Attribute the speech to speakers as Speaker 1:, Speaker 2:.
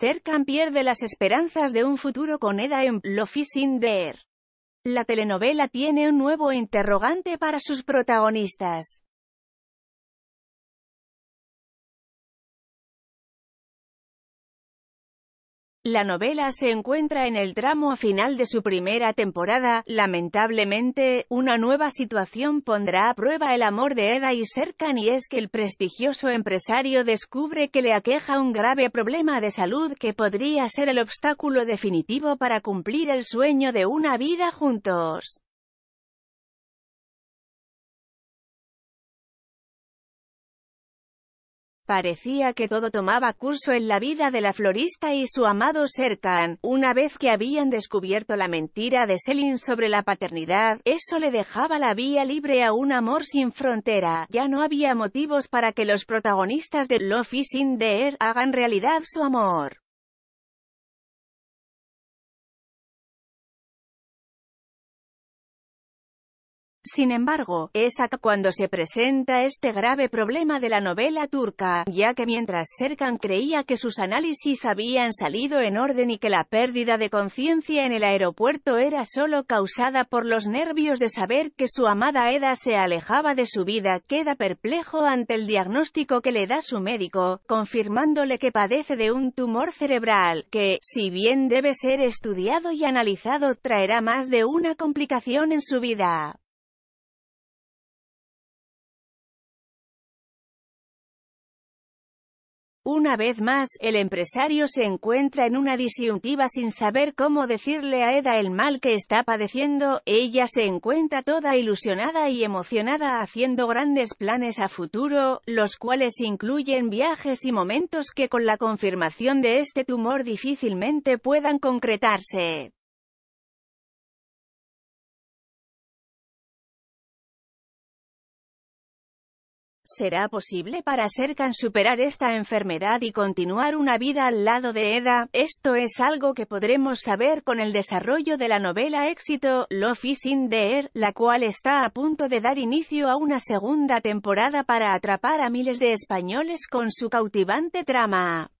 Speaker 1: Serkan pierde las esperanzas de un futuro con Eda en Love is La telenovela tiene un nuevo interrogante para sus protagonistas. La novela se encuentra en el tramo final de su primera temporada. Lamentablemente, una nueva situación pondrá a prueba el amor de Eda y Serkan y es que el prestigioso empresario descubre que le aqueja un grave problema de salud que podría ser el obstáculo definitivo para cumplir el sueño de una vida juntos. Parecía que todo tomaba curso en la vida de la florista y su amado Sertan. Una vez que habían descubierto la mentira de Selin sobre la paternidad, eso le dejaba la vía libre a un amor sin frontera. Ya no había motivos para que los protagonistas de Love is in the Air hagan realidad su amor. Sin embargo, es acá cuando se presenta este grave problema de la novela turca, ya que mientras Serkan creía que sus análisis habían salido en orden y que la pérdida de conciencia en el aeropuerto era solo causada por los nervios de saber que su amada Eda se alejaba de su vida, queda perplejo ante el diagnóstico que le da su médico, confirmándole que padece de un tumor cerebral, que, si bien debe ser estudiado y analizado, traerá más de una complicación en su vida. Una vez más, el empresario se encuentra en una disyuntiva sin saber cómo decirle a Eda el mal que está padeciendo, ella se encuentra toda ilusionada y emocionada haciendo grandes planes a futuro, los cuales incluyen viajes y momentos que con la confirmación de este tumor difícilmente puedan concretarse. ¿Será posible para Serkan superar esta enfermedad y continuar una vida al lado de Eda? Esto es algo que podremos saber con el desarrollo de la novela éxito Love is in the Air, la cual está a punto de dar inicio a una segunda temporada para atrapar a miles de españoles con su cautivante trama.